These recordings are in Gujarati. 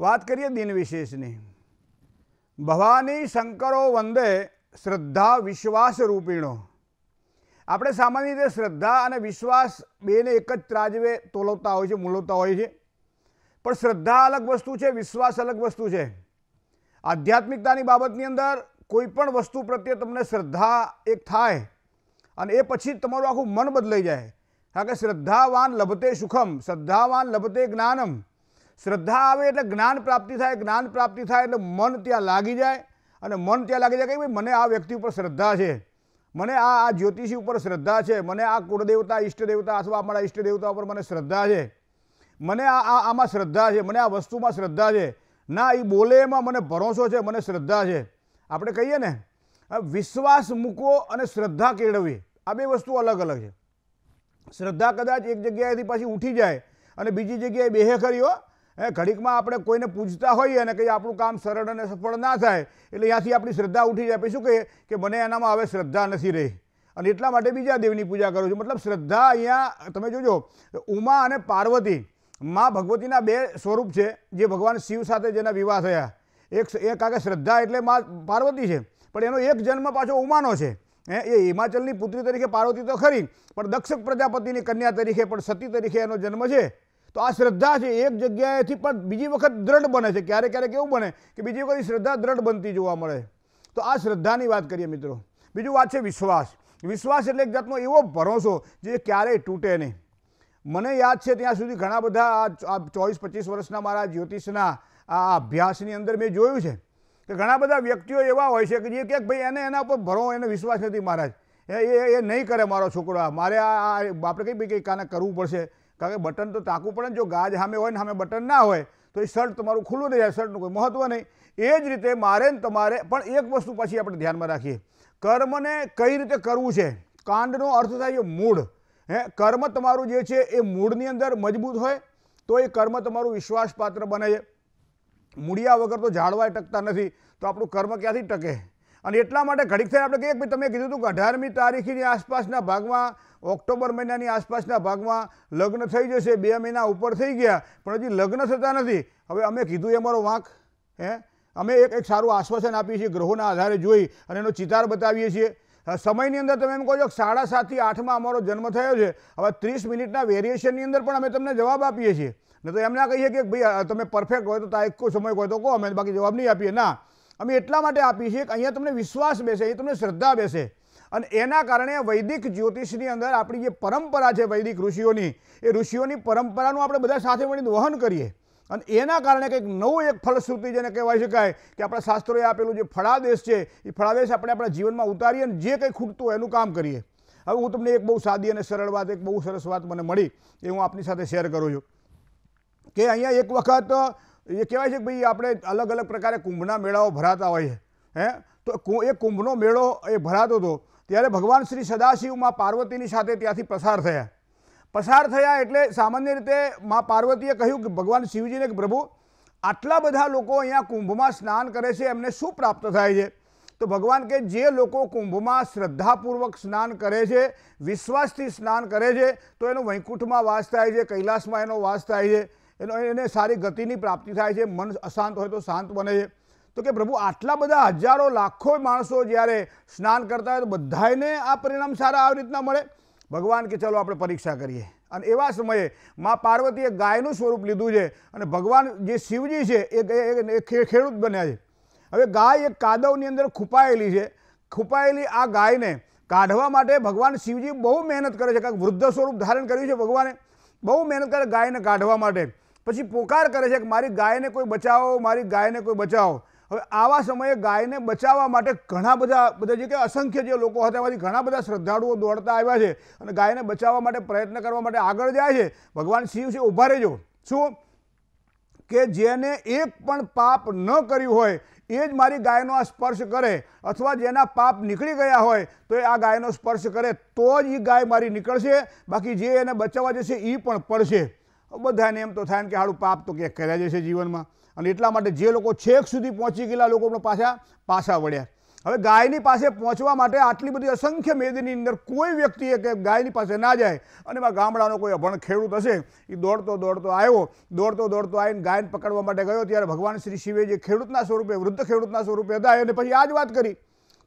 વાત કરીએ દિન વિશેષની ભવાની શંકરો વંદે શ્રદ્ધા વિશ્વાસ રૂપીણો આપણે સામાન્ય રીતે શ્રદ્ધા અને વિશ્વાસ બેને એક જ ત્રાજવે તોલવતા હોય છે મૂલવતા હોય છે પણ શ્રદ્ધા અલગ વસ્તુ છે વિશ્વાસ અલગ વસ્તુ છે આધ્યાત્મિકતાની બાબતની અંદર કોઈ પણ વસ્તુ પ્રત્યે તમને શ્રદ્ધા એક થાય અને એ પછી તમારું આખું મન બદલાઈ જાય કારણ કે શ્રદ્ધાવાન લભતે સુખમ શ્રદ્ધાવાન લભતે જ્ઞાનમ શ્રદ્ધા આવે એટલે જ્ઞાન પ્રાપ્તિ થાય જ્ઞાન પ્રાપ્તિ થાય એટલે મન ત્યાં લાગી જાય અને મન ત્યાં લાગી જાય કે ભાઈ મને આ વ્યક્તિ ઉપર શ્રદ્ધા છે મને આ આ જ્યોતિષી ઉપર શ્રદ્ધા છે મને આ કુળદેવતા ઈષ્ટદેવતા અથવા મારા ઈષ્ટદેવતા ઉપર મને શ્રદ્ધા છે મને આ આમાં શ્રદ્ધા છે મને આ વસ્તુમાં શ્રદ્ધા છે ના એ બોલે એમાં મને ભરોસો છે મને શ્રદ્ધા છે આપણે કહીએ ને વિશ્વાસ મૂકવો અને શ્રદ્ધા કેળવવી આ બે વસ્તુ અલગ અલગ છે શ્રદ્ધા કદાચ એક જગ્યાએથી પાછી ઉઠી જાય અને બીજી જગ્યાએ બેહે ખરી એ ઘડીકમાં આપણે કોઈને પૂછતા હોઈએ અને કંઈ આપણું કામ સરળ અને સફળ ના થાય એટલે ત્યાંથી આપણી શ્રદ્ધા ઉઠી જાય પછી શું કહીએ કે મને એનામાં હવે શ્રદ્ધા નથી રહી અને એટલા માટે બીજા દેવની પૂજા કરું છું મતલબ શ્રદ્ધા અહીંયા તમે જોજો ઉમા અને પાર્વતી મા ભગવતીના બે સ્વરૂપ છે જે ભગવાન શિવ સાથે જેના વિવાહ થયા એક એક આગે શ્રદ્ધા એટલે મા પાર્વતી છે પણ એનો એક જન્મ પાછો ઉમાનો છે એ હિમાચલની પુત્રી તરીકે પાર્વતી તો ખરી પણ દક્ષક પ્રજાપતિની કન્યા તરીકે પણ સતી તરીકે એનો જન્મ છે તો આ શ્રદ્ધા છે એક જગ્યાએથી પણ બીજી વખત દ્રઢ બને છે ક્યારેક ક્યારેક એવું બને કે બીજી વખત શ્રદ્ધા દ્રઢ બનતી જોવા મળે તો આ શ્રદ્ધાની વાત કરીએ મિત્રો બીજું વાત છે વિશ્વાસ વિશ્વાસ એટલે એક જાતનો એવો ભરોસો જે ક્યારેય તૂટે નહીં મને યાદ છે ત્યાં સુધી ઘણા બધા આ ચોવીસ પચીસ વર્ષના મારા જ્યોતિષના આ અભ્યાસની અંદર મેં જોયું છે કે ઘણા બધા વ્યક્તિઓ એવા હોય છે કે જે કે ભાઈ એને એના ઉપર ભરો એને વિશ્વાસ નથી મહારાજ એ એ નહીં કરે મારો છોકરો મારે આ આપણે કંઈ કંઈક આને કરવું પડશે કારણ કે બટન તો ટાંકવું પડે ને જો ગાજ સામે હોય ને સામે બટન ના હોય તો એ શર્ટ તમારું ખુલ્લું રહી જાય શર્ટનું કોઈ મહત્ત્વ નહીં એ જ રીતે મારે ને તમારે પણ એક વસ્તુ પછી આપણે ધ્યાનમાં રાખીએ કર્મને કઈ રીતે કરવું છે કાંડનો અર્થ થાય છે મૂળ હે કર્મ તમારું જે છે એ મૂળની અંદર મજબૂત હોય તો એ કર્મ તમારું વિશ્વાસપાત્ર બને છે મૂળિયા વગર તો ઝાડવાય ટકતા નથી તો આપણું કર્મ ક્યાંથી ટકે અને એટલા માટે ઘડીક થાય આપણે કહીએ કે તમે કીધું હતું કે અઢારમી તારીખની આસપાસના ભાગમાં ઓક્ટોબર મહિનાની આસપાસના ભાગમાં લગ્ન થઈ જશે બે મહિના ઉપર થઈ ગયા પણ હજી લગ્ન થતા નથી હવે અમે કીધું એ અમારો વાંક હે અમે એક એક સારું આશ્વાસન આપીએ છીએ ગ્રહોના આધારે જોઈ અને એનો ચિતાર બતાવીએ છીએ સમયની અંદર તમે એમ કહો છો કે સાડા સાતથી આઠમાં અમારો જન્મ થયો છે હવે ત્રીસ મિનિટના વેરિએશનની અંદર પણ અમે તમને જવાબ આપીએ છીએ નહીં તો એમ ના કહીએ કે ભાઈ તમે પરફેક્ટ હોય તો એક સમય હોય તો કહો અમે બાકી જવાબ નહીં આપીએ ના અમે એટલા માટે આપી છીએ કે અહીંયા તમને વિશ્વાસ બેસે એ તમને શ્રદ્ધા બેસે અને એના કારણે વૈદિક જ્યોતિષની અંદર આપણી જે પરંપરા છે વૈદિક ઋષિઓની એ ઋષિઓની પરંપરાનું આપણે બધા સાથે મળીને વહન કરીએ અને એના કારણે કંઈક નવું એક ફળશ્રુતિ જેને કહેવાય શકાય કે આપણા શાસ્ત્રોએ આપેલું જે ફળાદેશ છે એ ફળાદેશ આપણે આપણા જીવનમાં ઉતારીએ અને જે કંઈ ખૂટતું એનું કામ કરીએ હવે હું તમને એક બહુ સાદી અને સરળ વાત એક બહુ સરસ વાત મને મળી એ હું આપની સાથે શેર કરું છું કે અહીંયા એક વખત એ કહેવાય છે કે ભાઈ આપણે અલગ અલગ પ્રકારે કુંભના મેળાઓ ભરાતા હોય હે તો એ કુંભનો મેળો એ ભરાતો હતો ત્યારે ભગવાન શ્રી સદાશિવમાં પાર્વતીની સાથે ત્યાંથી પસાર થયા પસાર થયા એટલે સામાન્ય રીતે મા પાર્વતીએ કહ્યું કે ભગવાન શિવજીને કે પ્રભુ આટલા બધા લોકો અહીંયા કુંભમાં સ્નાન કરે છે એમને શું પ્રાપ્ત થાય છે તો ભગવાન કે જે લોકો કુંભમાં શ્રદ્ધાપૂર્વક સ્નાન કરે છે વિશ્વાસથી સ્નાન કરે છે તો એનો વૈકુંઠમાં વાસ થાય છે કૈલાસમાં એનો વાસ થાય છે એનો એને સારી ગતિની પ્રાપ્તિ થાય છે મન અશાંત હોય તો શાંત બને છે તો કે પ્રભુ આટલા બધા હજારો લાખો માણસો જ્યારે સ્નાન કરતા હોય તો બધાને આ પરિણામ સારા આવી રીતના મળે ભગવાન કે ચલો આપણે પરીક્ષા કરીએ અને એવા સમયે મા પાર્વતીએ ગાયનું સ્વરૂપ લીધું છે અને ભગવાન જે શિવજી છે એ ખેડૂત બન્યા છે હવે ગાય એક કાદવની અંદર ખૂપાયેલી છે ખૂપાયેલી આ ગાયને કાઢવા માટે ભગવાન શિવજી બહુ મહેનત કરે છે કારણ કે વૃદ્ધ સ્વરૂપ ધારણ કર્યું છે ભગવાને બહુ મહેનત કરે ગાયને કાઢવા માટે પછી પોકાર કરે છે કે મારી ગાયને કોઈ બચાવો મારી ગાયને કોઈ બચાવો હવે આવા સમયે ગાયને બચાવવા માટે ઘણા બધા બધા જે કે અસંખ્ય જે લોકો હતા એમાંથી ઘણા બધા શ્રદ્ધાળુઓ દોડતા આવ્યા છે અને ગાયને બચાવવા માટે પ્રયત્ન કરવા માટે આગળ જાય છે ભગવાન શિવ છે ઊભા રહેજો શું કે જેને એક પણ પાપ ન કર્યું હોય એ જ મારી ગાયનો આ સ્પર્શ કરે અથવા જેના પાપ નીકળી ગયા હોય તો એ આ ગાયનો સ્પર્શ કરે તો જ એ ગાય મારી નીકળશે બાકી જે એને બચાવવા જશે એ પણ પડશે બધાને એમ તો થાય ને કે સારું પાપ તો ક્યાંક કર્યા જશે જીવનમાં અને એટલા માટે જે લોકો છેક સુધી પહોંચી ગયેલા લોકો પણ પાછા પાછા વળ્યા હવે ગાયની પાસે પહોંચવા માટે આટલી બધી અસંખ્ય મેદની અંદર કોઈ વ્યક્તિએ કે ગાયની પાસે ના જાય અને એમાં ગામડાનો કોઈ અભણ ખેડૂત હશે એ દોડતો દોડતો આવ્યો દોડતો દોડતો આવીને ગાયને પકડવા માટે ગયો ત્યારે ભગવાન શ્રી શિવે જે ખેડૂતના સ્વરૂપે વૃદ્ધ ખેડૂતના સ્વરૂપે હતા એને પછી આ જ વાત કરી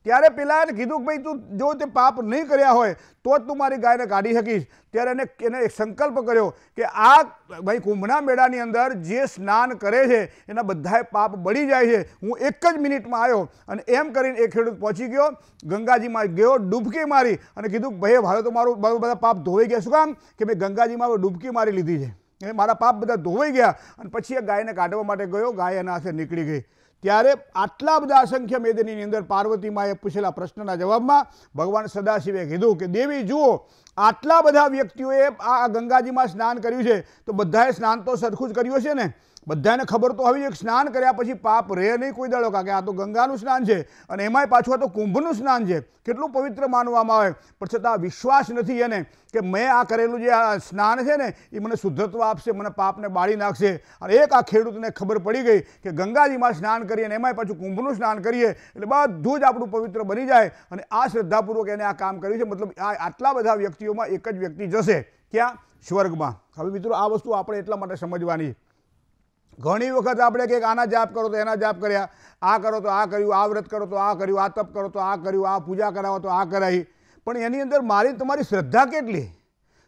ત્યારે પેલાને કીધું કે ભાઈ તું જો તે પાપ નહીં કર્યા હોય તો જ તું મારી ગાયને કાઢી શકીશ ત્યારે એને એને એક સંકલ્પ કર્યો કે આ ભાઈ કુંભના મેળાની અંદર જે સ્નાન કરે છે એના બધાએ પાપ બળી જાય છે હું એક જ મિનિટમાં આવ્યો અને એમ કરીને એ ખેડૂત પહોંચી ગયો ગંગાજીમાં ગયો ડૂબકી મારી અને કીધું ભાઈ ભાઈ તો મારું બધા પાપ ધોવાઈ ગયા શું કામ કે મેં ગંગાજીમાં ડૂબકી મારી લીધી છે એ મારા પાપ બધા ધોવાઈ ગયા અને પછી એ ગાયને કાઢવા માટે ગયો ગાય એના હાથે નીકળી ગઈ ત્યારે આટલા બધા અસંખ્ય મેદનીની અંદર પાર્વતી માએ પૂછેલા પ્રશ્નના જવાબમાં ભગવાન સદાશિવે કીધું કે દેવી જુઓ આટલા બધા વ્યક્તિઓએ આ ગંગાજીમાં સ્નાન કર્યું છે તો બધાએ સ્નાન તો સરખું જ કર્યું છે ને બધાને ખબર તો આવી કે સ્નાન કર્યા પછી પાપ રહે નહીં કોઈ દળો કારણ કે આ તો ગંગાનું સ્નાન છે અને એમાંય પાછું આ તો કુંભનું સ્નાન છે કેટલું પવિત્ર માનવામાં આવે પણ છતાં વિશ્વાસ નથી એને કે મેં આ કરેલું જે આ સ્નાન છે ને એ મને શુદ્ધત્વ આપશે મને પાપને બાળી નાખશે અને એક આ ખેડૂતને ખબર પડી ગઈ કે ગંગાજીમાં સ્નાન કરીએ અને એમાંય પાછું કુંભનું સ્નાન કરીએ એટલે બધું જ આપણું પવિત્ર બની જાય અને આ શ્રદ્ધાપૂર્વક એને આ કામ કર્યું છે મતલબ આ આટલા બધા વ્યક્તિઓ પીઓમાં એક જ વ્યક્તિ જશે ક્યાં સ્વર્ગમાં હવે મિત્રો આ વસ્તુ આપણે એટલા માટે સમજવાની ઘણી વખત આપણે કંઈક આના જાપ કરો તો એના જાપ કર્યા આ કરો તો આ કર્યું આ વ્રત કરો તો આ કર્યું આ તપ કરો તો આ કર્યું આ પૂજા કરાવો તો આ કરાવી પણ એની અંદર મારી તમારી શ્રદ્ધા કેટલી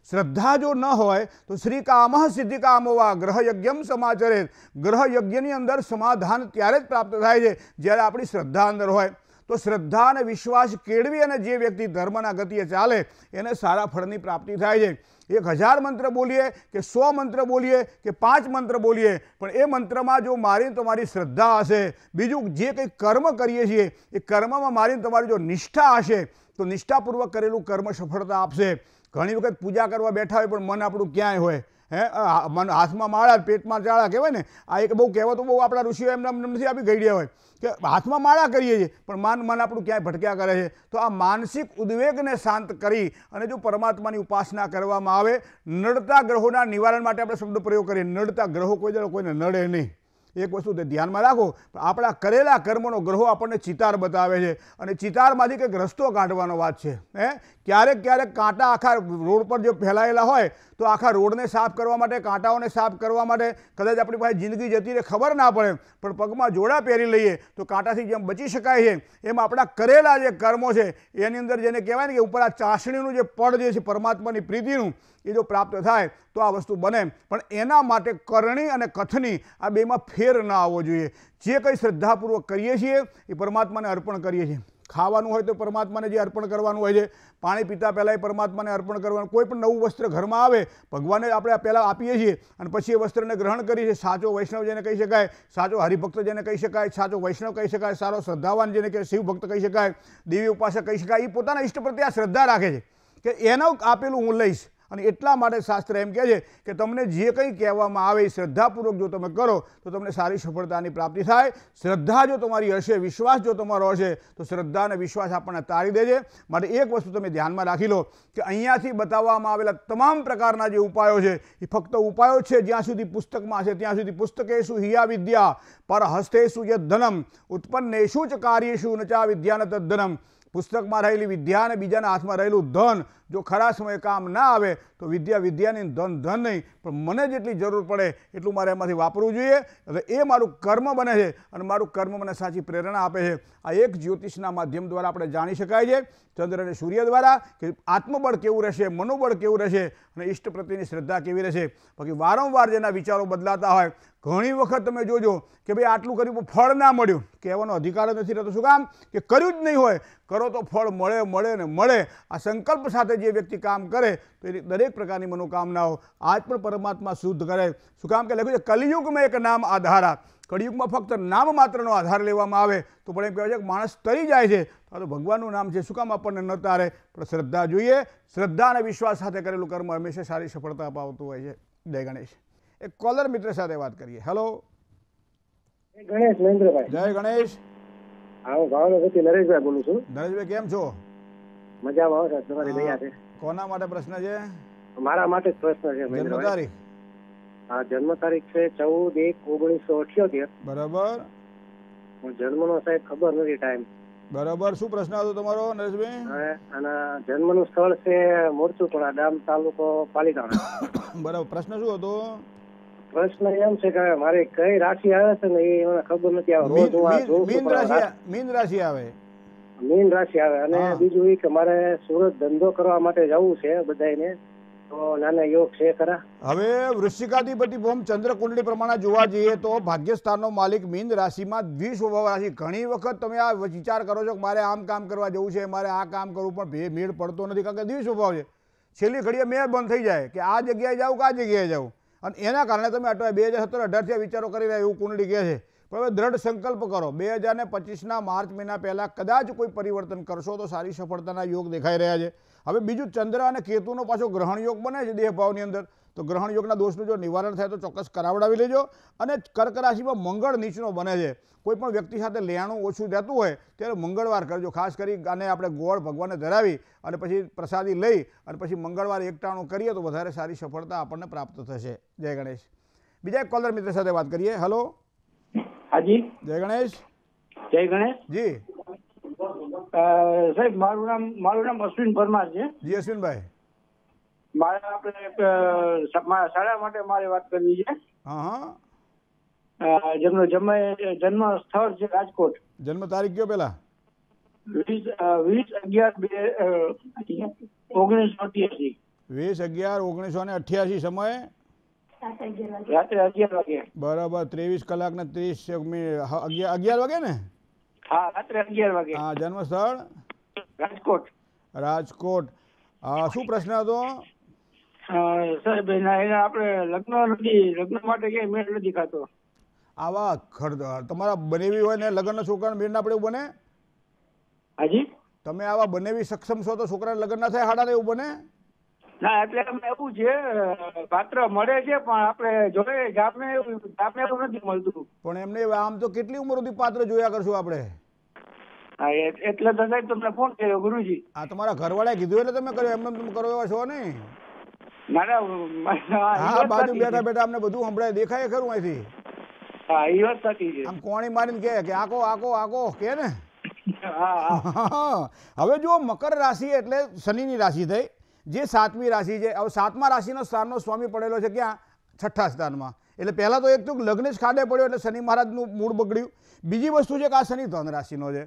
શ્રદ્ધા જો ન હોય તો શ્રી કામ સિદ્ધિ કામોવા ગ્રહયજ્ઞમ સમાચરે ગ્રહયજ્ઞની અંદર સમાધાન ત્યારે જ પ્રાપ્ત થાય છે જ્યારે આપણી શ્રદ્ધા અંદર હોય તો શ્રદ્ધા અને વિશ્વાસ કેળવી અને જે વ્યક્તિ ધર્મના ગતિએ ચાલે એને સારા ફળની પ્રાપ્તિ થાય છે એક હજાર મંત્ર બોલીએ કે સો મંત્ર બોલીએ કે પાંચ મંત્ર બોલીએ પણ એ મંત્રમાં જો મારી તમારી શ્રદ્ધા હશે બીજું જે કંઈ કર્મ કરીએ છીએ એ કર્મમાં મારી તમારી જો નિષ્ઠા હશે તો નિષ્ઠાપૂર્વક કરેલું કર્મ સફળતા આપશે ઘણી વખત પૂજા કરવા બેઠા હોય પણ મન આપણું ક્યાંય હોય હે હાથમાં માળા પેટમાં ચાળા કહેવાય ને આ એક બહુ કહેવાતો બહુ આપણા ઋષિઓ એમને નથી આપી ગઈડ્યા હોય કે હાથમાં માળા કરીએ છીએ પણ માન મન આપણું ક્યાંય ભટક્યા કરે છે તો આ માનસિક ઉદ્વેગને શાંત કરી અને જો પરમાત્માની ઉપાસના કરવામાં આવે નડતા ગ્રહોના નિવારણ માટે આપણે શબ્દ પ્રયોગ કરીએ નડતા ગ્રહો કોઈ જણ કોઈને નડે નહીં એક વસ્તુ તે ધ્યાનમાં રાખો આપણા કરેલા કર્મનો ગ્રહો આપણને ચિતાર બતાવે છે અને ચિતારમાંથી કંઈક રસ્તો કાઢવાનો વાત છે હે ક્યારેક ક્યારેક કાંટા આખા રોડ પર જો ફેલાયેલા હોય તો આખા રોડને સાફ કરવા માટે કાંટાઓને સાફ કરવા માટે કદાચ આપણી પાસે જિંદગી જતી રહે ખબર ના પડે પણ પગમાં જોડા પહેરી લઈએ તો કાંટાથી જેમ બચી શકાય છે એમ આપણા કરેલા જે કર્મો છે એની અંદર જેને કહેવાય ને કે ઉપર આ ચાસણીનું જે પડ જે છે પરમાત્માની પ્રીતિનું એ જો પ્રાપ્ત થાય તો આ વસ્તુ બને પણ એના માટે કરણી અને કથની આ બેમાં ફેર ના આવવો જોઈએ જે કંઈ શ્રદ્ધાપૂર્વક કરીએ છીએ એ પરમાત્માને અર્પણ કરીએ છીએ ખાવાનું હોય તો પરમાત્માને જે અર્પણ કરવાનું હોય છે પાણી પીતા પહેલાં એ પરમાત્માને અર્પણ કરવાનું કોઈ પણ નવું વસ્ત્ર ઘરમાં આવે ભગવાનને આપણે પહેલાં આપીએ છીએ અને પછી એ વસ્ત્રને ગ્રહણ કરીએ છીએ સાચો વૈષ્ણવ જેને કહી શકાય સાચો હરિભક્ત જેને કહી શકાય સાચો વૈષ્ણવ કહી શકાય સારો શ્રદ્ધાવાન જેને કહે શિવભક્ત કહી શકાય દેવી ઉપાસક કહી શકાય એ પોતાના ઈષ્ટ પ્રત્યે આ શ્રદ્ધા રાખે છે કે એનો આપેલું હું લઈશ અને એટલા માટે શાસ્ત્ર એમ કહે છે કે તમને જે કંઈ કહેવામાં આવે શ્રદ્ધાપૂર્વક જો તમે કરો તો તમને સારી સફળતાની પ્રાપ્તિ થાય શ્રદ્ધા જો તમારી હશે વિશ્વાસ જો તમારો હશે તો શ્રદ્ધા અને વિશ્વાસ આપણને તારી દેજે માટે એક વસ્તુ તમે ધ્યાનમાં રાખી લો કે અહીંયાથી બતાવવામાં આવેલા તમામ પ્રકારના જે ઉપાયો છે એ ફક્ત ઉપાયો છે જ્યાં સુધી પુસ્તકમાં છે ત્યાં સુધી પુસ્તકેશુ હિયા વિદ્યા પર હસ્તેશુ યદ્ધનમ ઉત્પન્નેશુ ચ કાર્યેશુ ન ચા વિદ્યા ન તદ્ધનમ પુસ્તકમાં રહેલી વિદ્યા અને બીજાના હાથમાં રહેલું ધન જો ખરા સમયે કામ ના આવે તો વિદ્યા વિદ્યાની ધન ધન નહીં પણ મને જેટલી જરૂર પડે એટલું મારે એમાંથી વાપરવું જોઈએ એટલે એ મારું કર્મ બને છે અને મારું કર્મ મને સાચી પ્રેરણા આપે છે આ એક જ્યોતિષના માધ્યમ દ્વારા આપણે જાણી શકાય છે ચંદ્ર અને સૂર્ય દ્વારા કે આત્મબળ કેવું રહેશે મનોબળ કેવું રહેશે અને ઈષ્ટ પ્રત્યેની શ્રદ્ધા કેવી રહેશે બાકી વારંવાર જેના વિચારો બદલાતા હોય ઘણી વખત તમે જોજો કે ભાઈ આટલું કર્યું ફળ ના મળ્યું કહેવાનો અધિકાર નથી રહેતો શું કામ કે કર્યું જ નહીં હોય કરો તો ફળ મળે મળે ને મળે આ સંકલ્પ સાથે જે વ્યક્તિ કામ કરે તો દરેક અનેક પ્રકારની મનોકામનાઓ આજ પણ પરમાત્મા શુદ્ધ કરે શું કામ કે લખ્યું છે કલિયુગમાં એક નામ આધારા કળિયુગમાં ફક્ત નામ માત્રનો આધાર લેવામાં આવે તો પણ એમ કહેવાય છે કે માણસ તરી જાય છે તો ભગવાનનું નામ છે શું કામ આપણને ન તારે પણ શ્રદ્ધા જોઈએ શ્રદ્ધા અને વિશ્વાસ સાથે કરેલું કર્મ હંમેશા સારી સફળતા અપાવતું હોય છે જય ગણેશ એક કોલર મિત્ર સાથે વાત કરીએ હેલો ગણેશ મહેન્દ્રભાઈ જય ગણેશ નરેશભાઈ કેમ છો મજામાં કોના માટે પ્રશ્ન છે મારા માટે જ પ્રશ્ન છે જન્મ તારીખ હા જન્મ તારીખ છે ચૌદ એક ઓગણીસો અઠ્યોતેર બરાબર જન્મનો સાહેબ ખબર નથી ટાઈમ બરાબર શું પ્રશ્ન હતો તમારો નરેશભાઈ અને જન્મનું સ્થળ છે મોરચુપુરા ડામ તાલુકો પાલિતાણા બરાબર પ્રશ્ન શું હતો પ્રશ્ન એમ છે કે મારે કઈ રાશિ આવે છે ને એ મને ખબર નથી આવે રોજ હું મીન રાશિ મીન રાશિ આવે મીન રાશિ આવે અને બીજું એ કે મારે સુરત ધંધો કરવા માટે જવું છે બધાને હવે વૃશ્ચિકાધિપતિ ભૂમ ચંદ્રકુંડલી પ્રમાણે જોવા જઈએ તો ભાગ્યસ્થાનનો માલિક મીન રાશિમાં દ્વિસ્વભાવ રાશિ ઘણી વખત તમે આ વિચાર કરો છો કે મારે આમ કામ કરવા જવું છે મારે આ કામ કરવું પણ ભે મેળ પડતો નથી કારણ કે દ્વિષ્વભાવ છે છેલ્લી ઘડીએ મેળ બંધ થઈ જાય કે આ જગ્યાએ જાઉં કે આ જગ્યાએ જાઉં અને એના કારણે તમે અટવાય બે હજાર સત્તર અઢારથી વિચારો કરી રહ્યા એવું કુંડલી કહે છે પણ હવે દ્રઢ સંકલ્પ કરો બે હજાર ને પચીસના માર્ચ મહિના પહેલાં કદાચ કોઈ પરિવર્તન કરશો તો સારી સફળતાના યોગ દેખાઈ રહ્યા છે હવે બીજું ચંદ્ર અને કેતુનો પાછો ગ્રહણયોગ બને છે દેહભાવની અંદર તો ગ્રહણયોગના દોષનું જો નિવારણ થાય તો ચોક્કસ કરાવડાવી લેજો અને કર્ક રાશિમાં મંગળ નીચનો બને છે કોઈપણ વ્યક્તિ સાથે લેણું ઓછું રહેતું હોય ત્યારે મંગળવાર કરજો ખાસ કરી અને આપણે ગોળ ભગવાનને ધરાવી અને પછી પ્રસાદી લઈ અને પછી મંગળવાર એકટાણું કરીએ તો વધારે સારી સફળતા આપણને પ્રાપ્ત થશે જય ગણેશ બીજા એક કોલર મિત્ર સાથે વાત કરીએ હલો હાજી જય ગણેશ જય ગણેશ જી સાહેબ મારું નામ મારું નામ અશ્વિન પરમાર છે જી અશ્વિનભાઈ મારે આપણે શાળા માટે મારે વાત કરવી છે જેમનો જન્મ જન્મ સ્થળ છે રાજકોટ જન્મ તારીખ કયો પેલા વીસ વીસ અગિયાર બે ઓગણીસો અઠ્યાસી વીસ અગિયાર ઓગણીસો ને અઠ્યાસી સમય રાત્રે અગિયાર વાગે બરાબર ત્રેવીસ કલાક ને ત્રીસ અગિયાર વાગે ને હા રાત્રે અગિયાર વાગે હા જન્મ સ્થળ રાજકોટ રાજકોટ શું પ્રશ્ન હતો સાહેબ એના આપણે લગ્ન નથી લગ્ન માટે ક્યાંય મેળ નથી ખાતો આવા ખર્ચ તમારા બનેવી હોય ને લગ્નના છોકરા મેળ ના પડે એવું બને હાજી તમે આવા બનેવી સક્ષમ છો તો છોકરા લગ્ન ના થાય હાડા એવું બને ના એટલે અમે એવું છે પાત્ર મળે છે પણ આપણે જોઈએ ગામને ગામને એવું નથી મળતું પણ એમને આમ તો કેટલી ઉંમર સુધી પાત્ર જોયા કરશું આપણે એટલે તો સાહેબ તમને ફોન કર્યો ગુરુજી હા તમારા ઘરવાળાએ કીધું એટલે તમે કર્યો એમને તમે કરો એવા છો ને હા બાજુ બેઠા બેઠા અમને બધું સંભળાય દેખાય ખરું અહીંથી હા એ વાત સાચી છે આમ કોણી મારીને કહે કે આકો આકો આકો કે ને હવે જો મકર રાશિ એટલે શનિ ની રાશિ થઈ જે સાતમી રાશિ છે હવે સાતમા રાશિનો સ્થાનનો સ્વામી પડેલો છે ક્યાં છઠ્ઠા સ્થાનમાં એટલે પહેલાં તો એક તો લગ્ન જ ખાડે પડ્યો એટલે શનિ મહારાજનું મૂળ બગડ્યું બીજી વસ્તુ છે કે આ શનિ ધન રાશિનો છે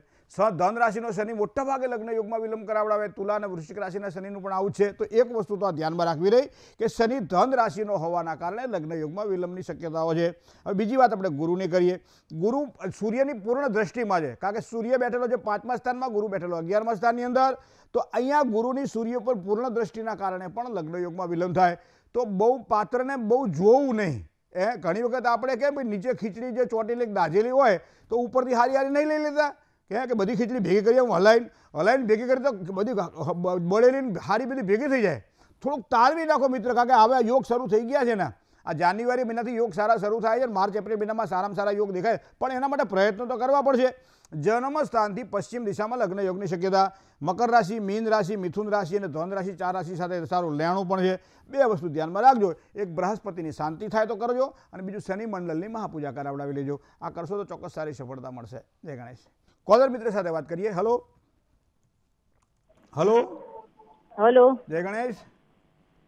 ધન રાશિનો શનિ મોટા ભાગે લગ્ન યોગમાં વિલંબ કરાવડાવે તુલા અને વૃશ્ચિક રાશિના શનિનું પણ આવું છે તો એક વસ્તુ તો આ ધ્યાનમાં રાખવી રહી કે શનિ ધન રાશિનો હોવાના કારણે લગ્ન યોગમાં વિલંબની શક્યતાઓ છે હવે બીજી વાત આપણે ગુરુની કરીએ ગુરુ સૂર્યની પૂર્ણ દ્રષ્ટિમાં છે કારણ કે સૂર્ય બેઠેલો છે પાંચમા સ્થાનમાં ગુરુ બેઠેલો અગિયારમા સ્થાનની અંદર તો અહીંયા ગુરુની સૂર્ય પર પૂર્ણ દ્રષ્ટિના કારણે પણ લગ્નયોગમાં વિલંબ થાય તો બહુ પાત્રને બહુ જોવું નહીં એ ઘણી વખત આપણે કેમ નીચે ખીચડી જે ચોટેલી દાજેલી હોય તો ઉપરથી હારી હારી નહીં લઈ લેતા કે કે બધી ખીચડી ભેગી કરી આમ હલાઈને હલાઈને ભેગી કરી તો બધી બળેલી હારી બધી ભેગી થઈ જાય થોડુંક તાળવી નાખો મિત્ર કારણ કે હવે યોગ શરૂ થઈ ગયા છે ને આ જાન્યુઆરી મહિનાથી યોગ સારા શરૂ થાય છે માર્ચ એપ્રિલ મહિનામાં સારામાં સારા યોગ દેખાય પણ એના માટે પ્રયત્નો તો કરવા પડશે જન્મ સ્થાનથી પશ્ચિમ દિશામાં લગ્ન યોગની શક્યતા મકર રાશિ મીન રાશિ મિથુન રાશિ અને ધન રાશિ ચાર રાશિ સાથે સારું લેણું પણ છે બે વસ્તુ ધ્યાનમાં રાખજો એક બૃહસ્પતિની શાંતિ થાય તો કરજો અને બીજું શનિ મંડળની મહાપૂજા કરાવડાવી લેજો આ કરશો તો ચોક્કસ સારી સફળતા મળશે જય ગણેશ કોલર મિત્ર સાથે વાત કરીએ હલો હલો હલો જય ગણેશ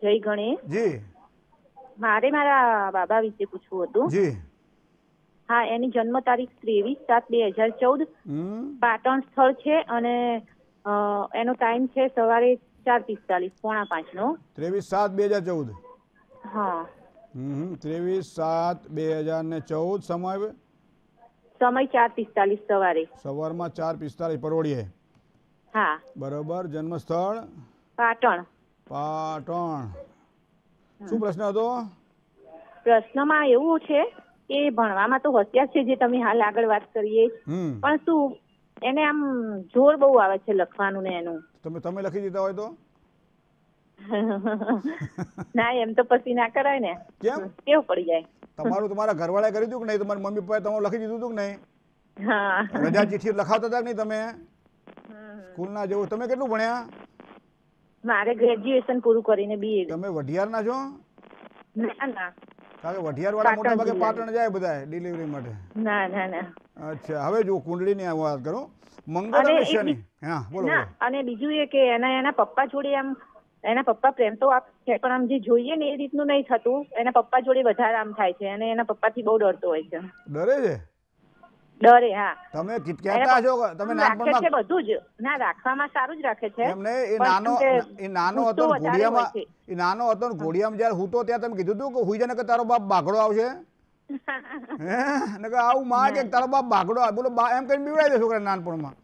જય ગણેશ જી મારે મારા બાબા વિશે પૂછવું હતું જી હા એની જન્મ તારીખ ત્રેવીસ સાત બે હજાર ચૌદ પાટણ સ્થળ છે અને એનો ટાઈમ છે સવારે ચાર પિસ્તાલીસ પોણા પાંચ નો ત્રેવીસ સાત બે હજાર ચૌદ હા ત્રેવીસ સાત બે હજાર ને ચૌદ સમય સમય ચાર પિસ્તાલીસ સવારે સવારમાં ચાર પિસ્તાલીસ પરોળીએ હા બરોબર જન્મ સ્થળ પાટણ પાટણ શું પ્રશ્ન હતો પ્રશ્નમાં એવું છે કે ભણવામાં તો હોશિયાર છે જે તમે હાલ આગળ વાત કરીએ પણ શું એને આમ જોર બહુ આવે છે લખવાનું ને એનું તમે તમે લખી દીધા હોય તો ના એમ તો પછી ના કરાય ને કેમ કેવું પડી જાય તમારું તમારા ઘરવાળા કરી દીધું કે નહીં તમારી મમ્મી પપ્પાએ તમારું લખી દીધું કે નહીં હા રજા ચીઠી લખાવતા હતા કે નહીં તમે સ્કૂલના જેવું તમે કેટલું ભણ્યા મારે ગ્રેજ્યુએશન પૂરું કરીને બી તમે વઢિયાર ના છો ના ના કારણ કે વઢિયારવાળા મોટા ભાગે પાટણ જાય બધા ડિલિવરી માટે ના ના ના અચ્છા હવે જો કુંડળીની આ વાત કરું મંગળ અને શનિ હા બોલો અને બીજું એ કે એના એના પપ્પા જોડે આમ એના પપ્પા પ્રેમ તો આપ છે પણ આમ જે જોઈએ ને એ રીતનું નહીં થતું એના પપ્પા જોડે વધારે આમ થાય છે અને એના પપ્પાથી બહુ ડરતો હોય છે ડરે છે ડરે હા તમે કહેતા છો તમે નાનપણ માં બધું જ ના રાખવામાં સારું જ રાખે છે એમને એ નાનો એ નાનો હતો ઘોડિયામાં એ નાનો હતો ને ઘોડિયામાં જ્યારે હું તો ત્યાં તમે કીધું હતું કે હુઈ જને કે તારો બાપ બાઘડો આવશે ને કે આવું માં કે તારો બાપ બાઘડો આવે બોલો એમ કહીને બીવડાવી દે છોકરા નાનપણમાં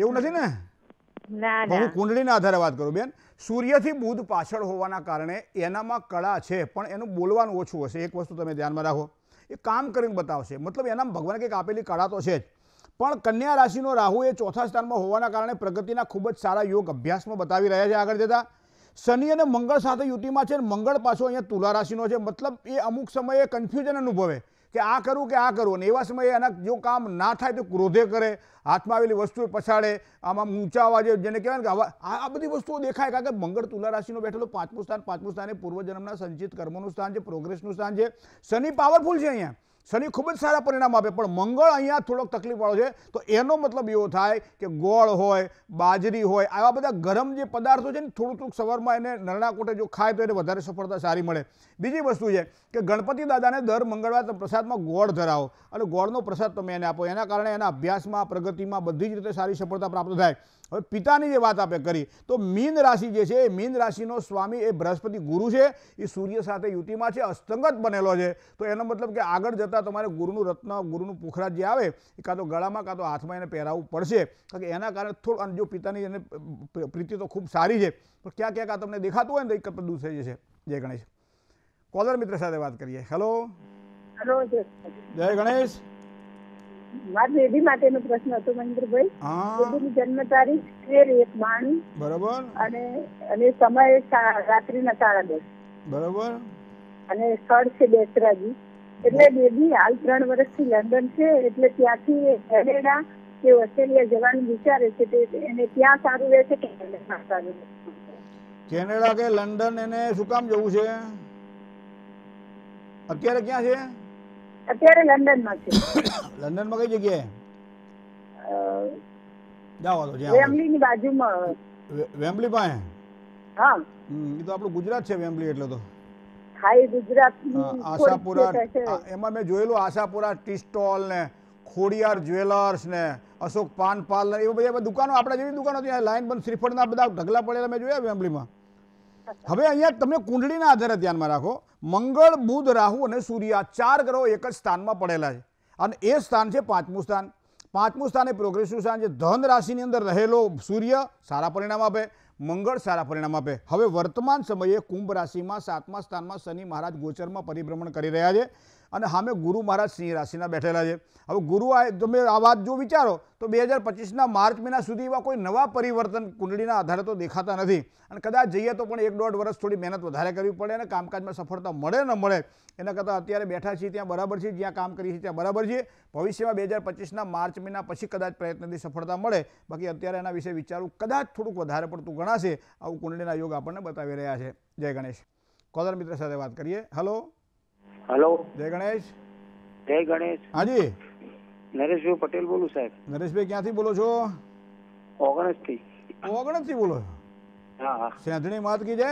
એવું નથી ને હું કુંડળીના આધારે વાત કરું બેન સૂર્યથી બુધ પાછળ હોવાના કારણે એનામાં કળા છે પણ એનું બોલવાનું ઓછું હશે એક વસ્તુ તમે ધ્યાનમાં રાખો એ કામ કરીને બતાવશે મતલબ એનામાં ભગવાને કંઈક આપેલી કળા તો છે જ પણ કન્યા રાશિનો રાહુ એ ચોથા સ્થાનમાં હોવાના કારણે પ્રગતિના ખૂબ જ સારા યોગ અભ્યાસમાં બતાવી રહ્યા છે આગળ જતા શનિ અને મંગળ સાથે યુતિમાં છે મંગળ પાછો અહીંયા તુલા રાશિનો છે મતલબ એ અમુક સમયે કન્ફ્યુઝન અનુભવે કે આ કરું કે આ કરું અને એવા સમયે એના જો કામ ના થાય તો ક્રોધે કરે હાથમાં આવેલી વસ્તુએ પછાડે આમાં ઊંચા અવાજે જેને કહેવાય કે આ બધી વસ્તુઓ દેખાય કારણ કે મંગળ તુલા રાશિનો બેઠેલો પાંચમું સ્થાન પાંચમું સ્થાન એ પૂર્વજન્મના સંચિત કર્મનું સ્થાન છે પ્રોગ્રેસનું સ્થાન છે શનિ પાવરફુલ છે અહીંયા શનિ ખૂબ જ સારા પરિણામ આપે પણ મંગળ અહીંયા થોડોક તકલીફવાળો છે તો એનો મતલબ એવો થાય કે ગોળ હોય બાજરી હોય આવા બધા ગરમ જે પદાર્થો છે ને થોડું થોડુંક સવારમાં એને નરણાકોટે જો ખાય તો એને વધારે સફળતા સારી મળે બીજી વસ્તુ છે કે ગણપતિ દાદાને દર મંગળવાર પ્રસાદમાં ગોળ ધરાવો અને ગોળનો પ્રસાદ તમે એને આપો એના કારણે એના અભ્યાસમાં પ્રગતિમાં બધી જ રીતે સારી સફળતા પ્રાપ્ત થાય હવે પિતાની જે વાત આપણે કરી તો મીન રાશિ જે છે એ મીન રાશિનો સ્વામી એ બૃહસ્પતિ ગુરુ છે એ સૂર્ય સાથે યુતિમાં છે અસ્તંગત બનેલો છે તો એનો મતલબ કે આગળ જતાં તમારે ગુરુનું રત્ન ગુરુનું પુખરાજ જે આવે એ કાં તો ગળામાં કાં તો હાથમાં એને પહેરાવવું પડશે કારણ કે એના કારણે થોડું અને જો પિતાની એને પ્રીતિ તો ખૂબ સારી છે પણ ક્યાં ક્યાંક આ તમને દેખાતું હોય ને તો એક દૂર થઈ જશે જય ગણેશ કોલર મિત્ર સાથે વાત કરીએ હેલો જય ગણેશ માર બેબી માટેનો પ્રશ્ન હતો મહેન્દ્રભાઈ બેબીની જન્મ તારીખ તેર એક બાણું બરાબર અને અને સમય રાત્રિના સાડા દસ બરાબર અને સ્થળ છે બેસરાજી એટલે બેબી હાલ ત્રણ વર્ષથી લંડન છે એટલે ત્યાંથી કેનેડા કે ઓસ્ટ્રેલિયા જવાનું વિચારે છે તે એને ત્યાં સારું રહેશે કે કેનેડામાં સારું કેનેડા કે લંડન એને શું કામ જવું છે અત્યારે ક્યાં છે અત્યારે લંડનમાં છે લંડનમાં કઈ જગ્યાએ ગુજરાત છે વેમ્બલી એટલે તો આશાપુરા એમાં મેં જોયેલું આશાપુરા ટી ને ખોડિયાર જ્વેલર્સ ને અશોક પાન પાર્લર એવું બધી દુકાનો આપણા જેવી દુકાનો હતી લાઈન બંધ ના બધા ઢગલા પડેલા મેં જોયા વેમ્બલીમાં હવે અહીંયા તમે કુંડળીના આધારે ધ્યાનમાં રાખો મંગળ બુધ રાહુ અને સૂર્ય ચાર ગ્રહો એક જ સ્થાનમાં પડેલા છે અને એ સ્થાન છે પાંચમું સ્થાન પાંચમું સ્થાન એ પ્રોગ્રેસિવ સ્થાન છે ધન રાશિની અંદર રહેલો સૂર્ય સારા પરિણામ આપે મંગળ સારા પરિણામ આપે હવે વર્તમાન સમયે કુંભ રાશિમાં સાતમા સ્થાનમાં શનિ મહારાજ ગોચરમાં પરિભ્રમણ કરી રહ્યા છે અને સામે ગુરુ મહારાજ સિંહ રાશિના બેઠેલા છે હવે ગુરુ આ તમે આ વાત જો વિચારો તો બે હજાર પચીસના માર્ચ મહિના સુધી એવા કોઈ નવા પરિવર્તન કુંડળીના આધારે તો દેખાતા નથી અને કદાચ જઈએ તો પણ એક દોઢ વર્ષ થોડી મહેનત વધારે કરવી પડે અને કામકાજમાં સફળતા મળે ન મળે એના કરતાં અત્યારે બેઠા છીએ ત્યાં બરાબર છે જ્યાં કામ કરીએ છીએ ત્યાં બરાબર છે ભવિષ્યમાં બે હજાર પચીસના માર્ચ મહિના પછી કદાચ પ્રયત્નથી સફળતા મળે બાકી અત્યારે એના વિશે વિચારવું કદાચ થોડુંક વધારે પડતું ગણાશે આવું કુંડળીના યોગ આપણને બતાવી રહ્યા છે જય ગણેશ કોલર મિત્ર સાથે વાત કરીએ હલો હેલો જય ગણેશ જય ગણેશ હાજી નરેશભાઈ પટેલ બોલું સાહેબ નરેશભાઈ ક્યાંથી બોલો છો ઓગણસ થી ઓગણસ થી બોલો હા સેંધણી માત કી જય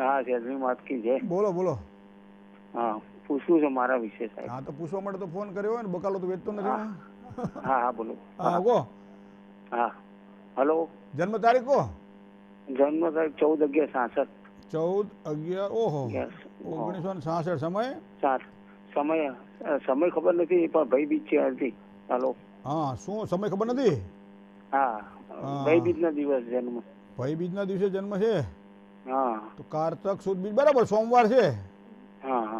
હા સેંધણી માત કી જય બોલો બોલો હા પૂછવું છે મારા વિશે સાહેબ હા તો પૂછવા માટે તો ફોન કર્યો હોય ને બકાલો તો વેચતો નથી હા હા બોલો હા કો હા હલો જન્મ તારીખ કો જન્મ તારીખ ચૌદ અગિયાર સાસઠ ચૌદ અગિયાર ઓહો ઓગણીસો ને છાસઠ સમય સાત સમય સમય ખબર નથી પણ ભાઈ બીજ છે અડધી હાલો હા શું સમય ખબર નથી હા ભાઈ બીજ ના દિવસ જન્મ ભાઈ બીજ ના દિવસે જન્મ છે હા તો કારતક સુદ બીજ બરાબર સોમવાર છે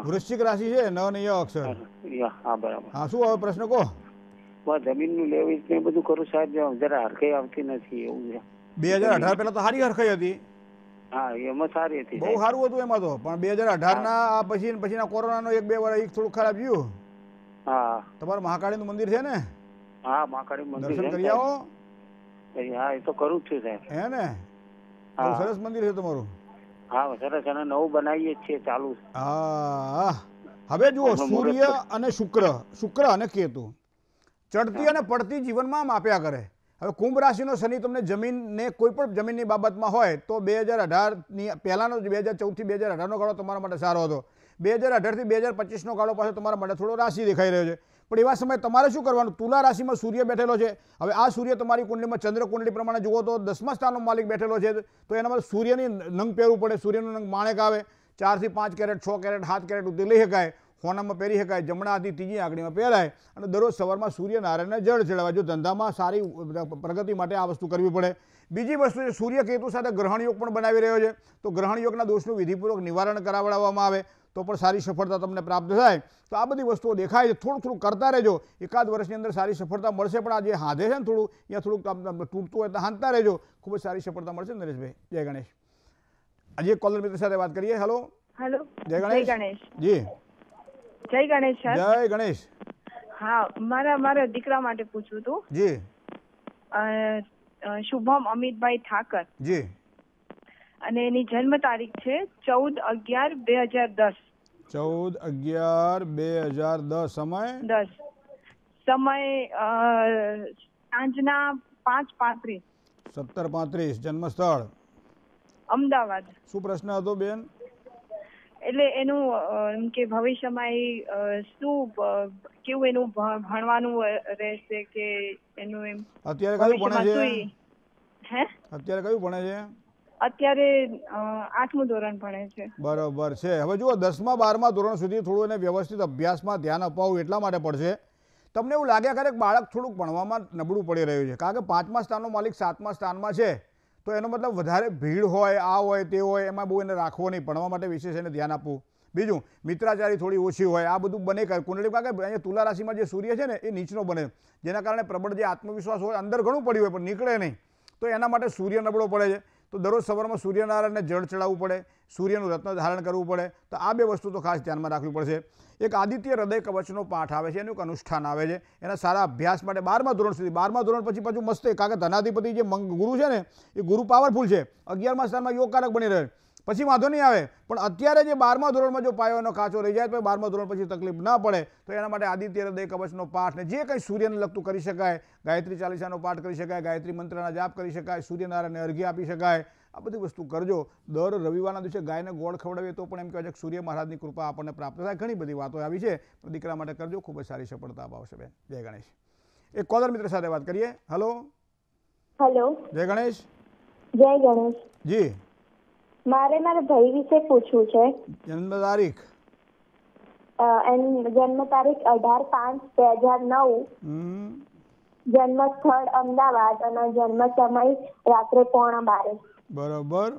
વૃશ્ચિક રાશિ છે ન ને ય અક્ષર હા બરાબર હા શું હવે પ્રશ્ન કહો જમીન નું લેવી બધું કરું સાહેબ જરા હરખાઈ આવતી નથી એવું છે બે હજાર અઢાર પેલા તો સારી હરખાઈ હતી હા બહુ સારું હતું એમાં તો પણ બે હજાર અઢાર ના આ પછી પછીના કોરોનાનો એક બે વર્ષ એક થોડું ખરાબ ગયું હા તમારું મહાકાળી નું મંદિર છે ને હા મહાકાળી મંદિર દર્શન કરી આવો હા એ તો કરું છું સાહેબ હે ને સરસ મંદિર છે તમારું હા સરસ અને નવું બનાવીએ છીએ ચાલુ હા હવે જુઓ સૂર્ય અને શુક્ર શુક્ર અને કેતુ ચડતી અને પડતી જીવનમાં માપ્યા કરે હવે કુંભ રાશિનો શનિ તમને જમીનને કોઈ પણ જમીનની બાબતમાં હોય તો બે હજાર અઢારની પહેલાંનો બે હજાર ચૌદથી બે હજાર અઢારનો ગાળો તમારા માટે સારો હતો બે હજાર અઢારથી બે હજાર પચીસનો ગાળો પાછો તમારા માટે થોડો રાશિ દેખાઈ રહ્યો છે પણ એવા સમયે તમારે શું કરવાનું તુલા રાશિમાં સૂર્ય બેઠેલો છે હવે આ સૂર્ય તમારી કુંડલીમાં ચંદ્ર કુંડલી પ્રમાણે જુઓ તો દસમા સ્થાનનો માલિક બેઠેલો છે તો એના માટે સૂર્યની નંગ પહેરવું પડે સૂર્યનો નંગ માણેક આવે ચારથી પાંચ કેરેટ છ કેરેટ સાત કેરેટ સુધી લઈ શકાય હોનામાં પહેરી શકાય જમણા હાથની ત્રીજી આંગળીમાં પહેરાય અને દરરોજ સવારમાં સૂર્યનારાયણને જળ ચડાવવા જો ધંધામાં સારી પ્રગતિ માટે આ વસ્તુ કરવી પડે બીજી વસ્તુ છે કેતુ સાથે ગ્રહણયોગ પણ બનાવી રહ્યો છે તો ગ્રહણયોગના દોષનું વિધિપૂર્વક નિવારણ કરાવડાવવામાં આવે તો પણ સારી સફળતા તમને પ્રાપ્ત થાય તો આ બધી વસ્તુઓ દેખાય છે થોડું થોડું કરતા રહેજો એકાદ વર્ષની અંદર સારી સફળતા મળશે પણ આ જે હાથે છે ને થોડું અહીંયા થોડુંક તૂટતું હોય તો હાંધતા રહેજો ખૂબ જ સારી સફળતા મળશે નરેશભાઈ જય ગણેશ આજે કોલર મિત્ર સાથે વાત કરીએ હેલો હેલો જય ગણેશ જી જય ગણેશ સર જય ગણેશ હા મારા મારા દીકરા માટે પૂછવું હતું જી શુભમ અમિતભાઈ ઠાકર જી અને એની જન્મ તારીખ છે ચૌદ અગિયાર બે હજાર દસ ચૌદ અગિયાર બે હજાર દસ સમય દસ સમય સાંજના પાંચ પાંત્રીસ સત્તર પાંત્રીસ જન્મસ્થળ અમદાવાદ શું પ્રશ્ન હતો બેન એટલે એનું એમ કે ભવિષ્યમાં એ શું કેવું એનું ભણવાનું રહેશે કે એનું એમ અત્યારે કયું ભણે છે હે અત્યારે કયું ભણે છે અત્યારે આઠમું ધોરણ ભણે છે બરોબર છે હવે જુઓ દસમા બારમા ધોરણ સુધી થોડું એને વ્યવસ્થિત અભ્યાસમાં ધ્યાન અપાવવું એટલા માટે પડશે તમને એવું લાગ્યા કરે બાળક થોડુંક ભણવામાં નબળું પડી રહ્યું છે કારણ કે પાંચમા સ્થાનનો માલિક સાતમા સ્થાનમાં છે તો એનો મતલબ વધારે ભીડ હોય આ હોય તે હોય એમાં બહુ એને રાખવો નહીં ભણવા માટે વિશેષ એને ધ્યાન આપવું બીજું મિત્રાચારી થોડી ઓછી હોય આ બધું બને કુંડળી કારણ અહીંયા તુલા રાશિમાં જે સૂર્ય છે ને એ નીચનો બને જેના કારણે પ્રબળ જે આત્મવિશ્વાસ હોય અંદર ઘણું પડ્યું હોય પણ નીકળે નહીં તો એના માટે સૂર્ય નબળો પડે છે તો દરરોજ સવારમાં સૂર્યનારાયણને જળ ચડાવવું પડે સૂર્યનું રત્ન ધારણ કરવું પડે તો આ બે વસ્તુ તો ખાસ ધ્યાનમાં રાખવી પડશે એક આદિત્ય હૃદય કવચનો પાઠ આવે છે એનું એક અનુષ્ઠાન આવે છે એના સારા અભ્યાસ માટે બારમા ધોરણ સુધી બારમા ધોરણ પછી પાછું મસ્ત કારણ કે ધનાધિપતિ જે ગુરુ છે ને એ ગુરુ પાવરફુલ છે અગિયારમા સ્થાનમાં યોગકારક બની રહે પછી વાંધો નહીં આવે પણ અત્યારે જે બારમા ધોરણમાં જો પાયો પાયાનો કાચો રહી જાય તો બારમા ધોરણ પછી તકલીફ ના પડે તો એના માટે આદિત્ય હૃદય કવચનો પાઠ ને જે કંઈ સૂર્યને લગતું કરી શકાય ગાયત્રી ચાલીસાનો પાઠ કરી શકાય ગાયત્રી મંત્રના જાપ કરી શકાય સૂર્યનારાયણને અર્ઘ્ય આપી શકાય આ બધી વસ્તુ કરજો દર રવિવારના દિવસે ગાયને ગોળ ખવડાવીએ તો પણ એમ કહેવાય છે સૂર્ય મહારાજની કૃપા આપણને પ્રાપ્ત થાય ઘણી બધી વાતો આવી છે દીકરા માટે કરજો ખૂબ જ સારી સફળતા અપાવશે બેન જય ગણેશ એક કોલર મિત્ર સાથે વાત કરીએ હલો હેલો જય ગણેશ જય ગણેશ જી મારે મારા ભાઈ વિશે પૂછવું છે જન્મ તારીખ જન્મ તારીખ અઢાર પાંચ બે હજાર નવ જન્મ સ્થળ અમદાવાદ અને જન્મ સમય રાત્રે પોણા બારે બરોબર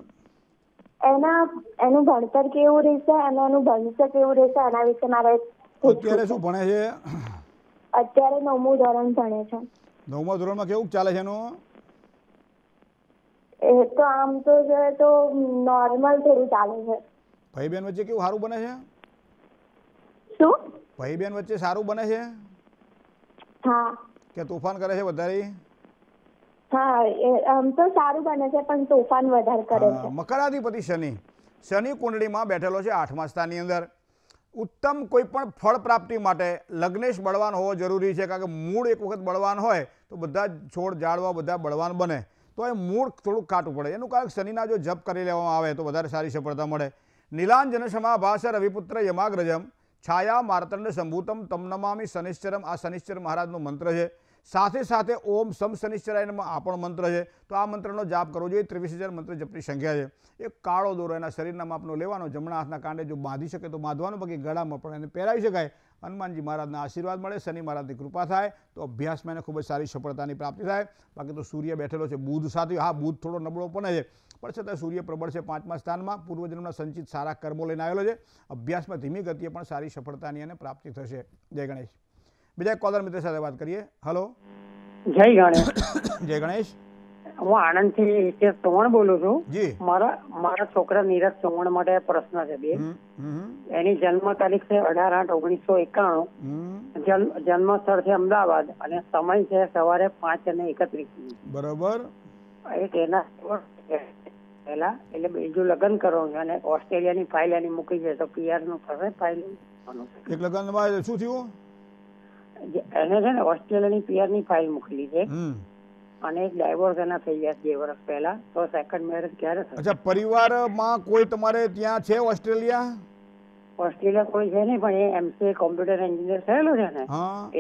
એના એનું ભણતર કેવું રહેશે અને એનું ભવિષ્ય કેવું રહેશે એના વિશે મારે અત્યારે શું ભણે છે અત્યારે નવમું ધોરણ ભણે છે નવમા ધોરણમાં કેવું ચાલે છે એનું એ તો આમ તો છે તો નોર્મલ થોડું ચાલે છે ભાઈ બેન વચ્ચે કેવું સારું બને છે શું ભાઈ બેન વચ્ચે સારું બને છે હા કે તોફાન કરે છે વધારે હા આમ તો સારું બને છે પણ તોફાન વધારે કરે છે મકરાધિપતિ શનિ શનિ કુંડળીમાં બેઠેલો છે આઠમા સ્થાનની અંદર ઉત્તમ કોઈ પણ ફળ પ્રાપ્તિ માટે લગ્નેશ બળવાન હોવો જરૂરી છે કારણ કે મૂળ એક વખત બળવાન હોય તો બધા છોડ ઝાડવા બધા બળવાન બને તો એ મૂળ થોડુંક કાટું પડે એનું કારણ શનિના જો જપ કરી લેવામાં આવે તો વધારે સારી સફળતા મળે નીલાંજન સમાભાષ રવિપુત્ર યમાગ્રજમ છાયા માર્તંડ સંભૂતમ તમનમામી શનિશ્ચરમ આ શનિશ્ચર મહારાજનો મંત્ર છે સાથે સાથે ઓમ સમ શનિશ્ચરાયનમાં આ પણ મંત્ર છે તો આ મંત્રનો જાપ કરવો જોઈએ ત્રેવીસ હજાર મંત્ર જપની સંખ્યા છે એક કાળો દોરો એના શરીરના માપનો લેવાનો જમણા હાથના કાંડે જો બાંધી શકે તો બાંધવાનો બાકી ગળામાં પણ એને પહેરાવી શકાય હનુમાનજી મહારાજના આશીર્વાદ મળે શનિ મહારાજની કૃપા થાય તો અભ્યાસમાં એને ખૂબ જ સારી સફળતાની પ્રાપ્તિ થાય બાકી તો સૂર્ય બેઠેલો છે બુધ સાથે હા બુધ થોડો નબળો પણ છે પણ છતાં સૂર્ય પ્રબળ છે પાંચમા સ્થાનમાં પૂર્વજન્મના સંચિત સારા કર્મો લઈને આવેલો છે અભ્યાસમાં ધીમી ગતિએ પણ સારી સફળતાની એને પ્રાપ્તિ થશે જય ગણેશ બીજા કોલર મિત્ર સાથે વાત કરીએ હલો જય ગણેશ જય ગણેશ હું આણંદ હિતેશ ચૌહાણ બોલું છું મારા મારા છોકરા નીરજ ચૌહાણ માટે પ્રશ્ન છે બે એની જન્મ તારીખ છે અઢાર આઠ ઓગણીસો એકાણું જન્મ સ્થળ છે અમદાવાદ અને સમય છે સવારે પાંચ અને એકત્રીસ બરાબર એક એના પહેલા એટલે બીજું લગ્ન કરવાનું છે અને ઓસ્ટ્રેલિયાની ફાઇલ એની મૂકી છે તો પીઆર નું થશે ફાઇલ એક લગ્નમાં શું થયું એને છે ને ઓસ્ટ્રેલિયાની પીઆર ની ફાઇલ મૂકેલી છે અને એક ડાયવોર્સ એના થઈ ગયા બે વર્ષ પહેલા તો સેકન્ડ મેરેજ ક્યારે થશે અચ્છા પરિવારમાં કોઈ તમારે ત્યાં છે ઓસ્ટ્રેલિયા ઓસ્ટ્રેલિયા કોઈ છે નહીં પણ એ એમસીએ કોમ્પ્યુટર એન્જિનિયર થયેલો છે ને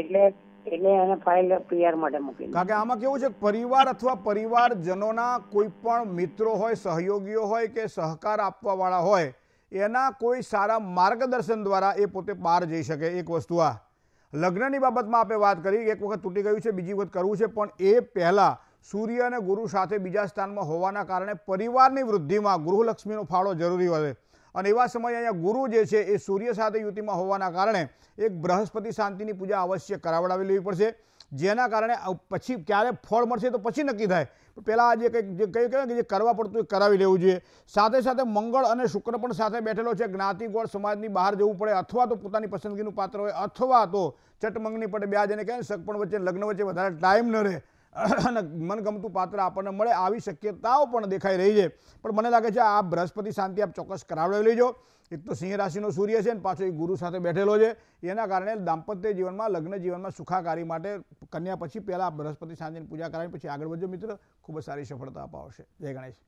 એટલે એટલે એને ફાઇલ પીઆર માટે મૂકી કારણ કે આમાં કેવું છે પરિવાર અથવા પરિવારજનોના કોઈ પણ મિત્રો હોય સહયોગીઓ હોય કે સહકાર આપવાવાળા હોય એના કોઈ સારા માર્ગદર્શન દ્વારા એ પોતે બહાર જઈ શકે એક વસ્તુ આ લગ્નની બાબતમાં આપણે વાત કરી એક વખત તૂટી ગયું છે બીજી વખત કરવું છે પણ એ પહેલાં સૂર્ય અને ગુરુ સાથે બીજા સ્થાનમાં હોવાના કારણે પરિવારની વૃદ્ધિમાં ગૃહલક્ષ્મીનો ફાળો જરૂરી હોય અને એવા સમયે અહીંયા ગુરુ જે છે એ સૂર્ય સાથે યુતિમાં હોવાના કારણે એક બૃહસ્પતિ શાંતિની પૂજા અવશ્ય કરાવડાવી લેવી પડશે જેના કારણે પછી ક્યારે ફળ મળશે તો પછી નક્કી થાય પહેલાં આજે કંઈક જે કંઈ કહેવાય કે જે કરવા પડતું એ કરાવી લેવું જોઈએ સાથે સાથે મંગળ અને શુક્ર પણ સાથે બેઠેલો છે જ્ઞાતિ ગોળ સમાજની બહાર જવું પડે અથવા તો પોતાની પસંદગીનું પાત્ર હોય અથવા તો ચટમંગની પડે બે અને કહેવાય સગપણ વચ્ચે લગ્ન વચ્ચે વધારે ટાઈમ ન રહે અને મનગમતું પાત્ર આપણને મળે આવી શક્યતાઓ પણ દેખાઈ રહી છે પણ મને લાગે છે આ બૃહસ્પતિ શાંતિ આપ ચોક્કસ કરાવડાવી લેજો એક તો સિંહ રાશિનો સૂર્ય છે ને પાછો એ ગુરુ સાથે બેઠેલો છે એના કારણે દાંપત્ય જીવનમાં લગ્ન જીવનમાં સુખાકારી માટે કન્યા પછી પહેલાં બૃહસ્પતિ સાંજની પૂજા કરાવી પછી આગળ વધજો મિત્ર ખૂબ જ સારી સફળતા અપાવશે જય ગણેશ